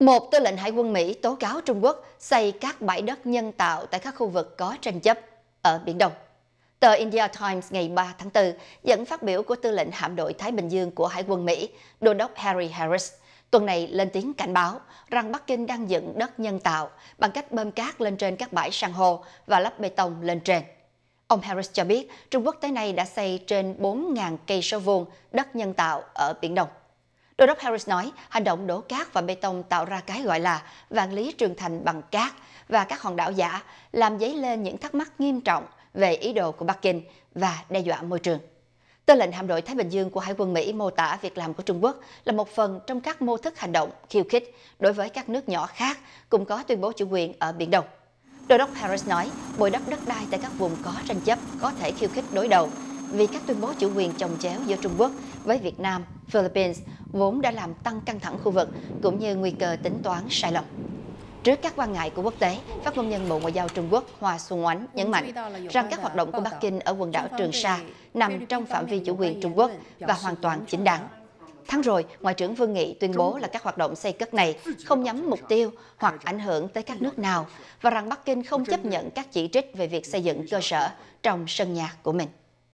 Một tư lệnh Hải quân Mỹ tố cáo Trung Quốc xây các bãi đất nhân tạo tại các khu vực có tranh chấp ở Biển Đông. Tờ India Times ngày 3 tháng 4 dẫn phát biểu của tư lệnh hạm đội Thái Bình Dương của Hải quân Mỹ, Đô đốc Harry Harris, tuần này lên tiếng cảnh báo rằng Bắc Kinh đang dựng đất nhân tạo bằng cách bơm cát lên trên các bãi san hô và lắp bê tông lên trên. Ông Harris cho biết Trung Quốc tới nay đã xây trên 4.000 cây số vuông đất nhân tạo ở Biển Đông. Đô đốc Harris nói hành động đổ cát và bê tông tạo ra cái gọi là vạn lý trường thành bằng cát và các hòn đảo giả làm dấy lên những thắc mắc nghiêm trọng về ý đồ của Bắc Kinh và đe dọa môi trường. Tư lệnh hạm đội Thái Bình Dương của Hải quân Mỹ mô tả việc làm của Trung Quốc là một phần trong các mô thức hành động khiêu khích đối với các nước nhỏ khác cũng có tuyên bố chủ quyền ở Biển Đông. Đô đốc Harris nói, bồi đắp đất đai tại các vùng có tranh chấp có thể khiêu khích đối đầu vì các tuyên bố chủ quyền chồng chéo giữa Trung Quốc với Việt Nam, Philippines vốn đã làm tăng căng thẳng khu vực cũng như nguy cơ tính toán sai lầm. Trước các quan ngại của quốc tế, phát ngôn nhân Bộ Ngoại giao Trung Quốc Hoa Xuân Oánh nhấn mạnh rằng các hoạt động của Bắc Kinh ở quần đảo Trường Sa nằm trong phạm vi chủ quyền Trung Quốc và hoàn toàn chính đáng. Tháng rồi, Ngoại trưởng Vương Nghị tuyên bố là các hoạt động xây cất này không nhắm mục tiêu hoặc ảnh hưởng tới các nước nào và rằng Bắc Kinh không chấp nhận các chỉ trích về việc xây dựng cơ sở trong sân nhà của mình.